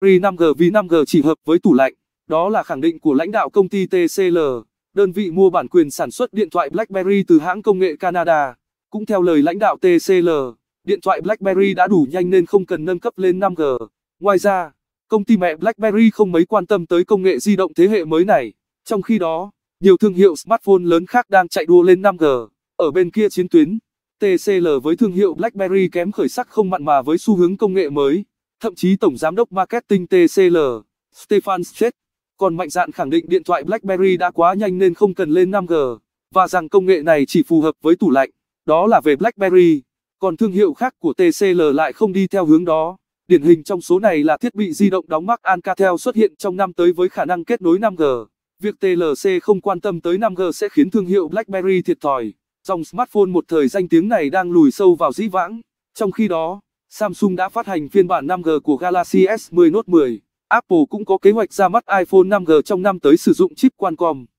Pri 5G vì 5G chỉ hợp với tủ lạnh, đó là khẳng định của lãnh đạo công ty TCL, đơn vị mua bản quyền sản xuất điện thoại BlackBerry từ hãng công nghệ Canada. Cũng theo lời lãnh đạo TCL, điện thoại BlackBerry đã đủ nhanh nên không cần nâng cấp lên 5G. Ngoài ra, công ty mẹ BlackBerry không mấy quan tâm tới công nghệ di động thế hệ mới này. Trong khi đó, nhiều thương hiệu smartphone lớn khác đang chạy đua lên 5G. Ở bên kia chiến tuyến, TCL với thương hiệu BlackBerry kém khởi sắc không mặn mà với xu hướng công nghệ mới. Thậm chí Tổng Giám đốc Marketing TCL, Stefan Schett, còn mạnh dạn khẳng định điện thoại BlackBerry đã quá nhanh nên không cần lên 5G, và rằng công nghệ này chỉ phù hợp với tủ lạnh. Đó là về BlackBerry, còn thương hiệu khác của TCL lại không đi theo hướng đó. Điển hình trong số này là thiết bị di động đóng mắc Alcatel xuất hiện trong năm tới với khả năng kết nối 5G. Việc TLC không quan tâm tới 5G sẽ khiến thương hiệu BlackBerry thiệt thòi. Dòng smartphone một thời danh tiếng này đang lùi sâu vào dĩ vãng. Trong khi đó, Samsung đã phát hành phiên bản 5G của Galaxy S10 Note 10. Apple cũng có kế hoạch ra mắt iPhone 5G trong năm tới sử dụng chip Qualcomm.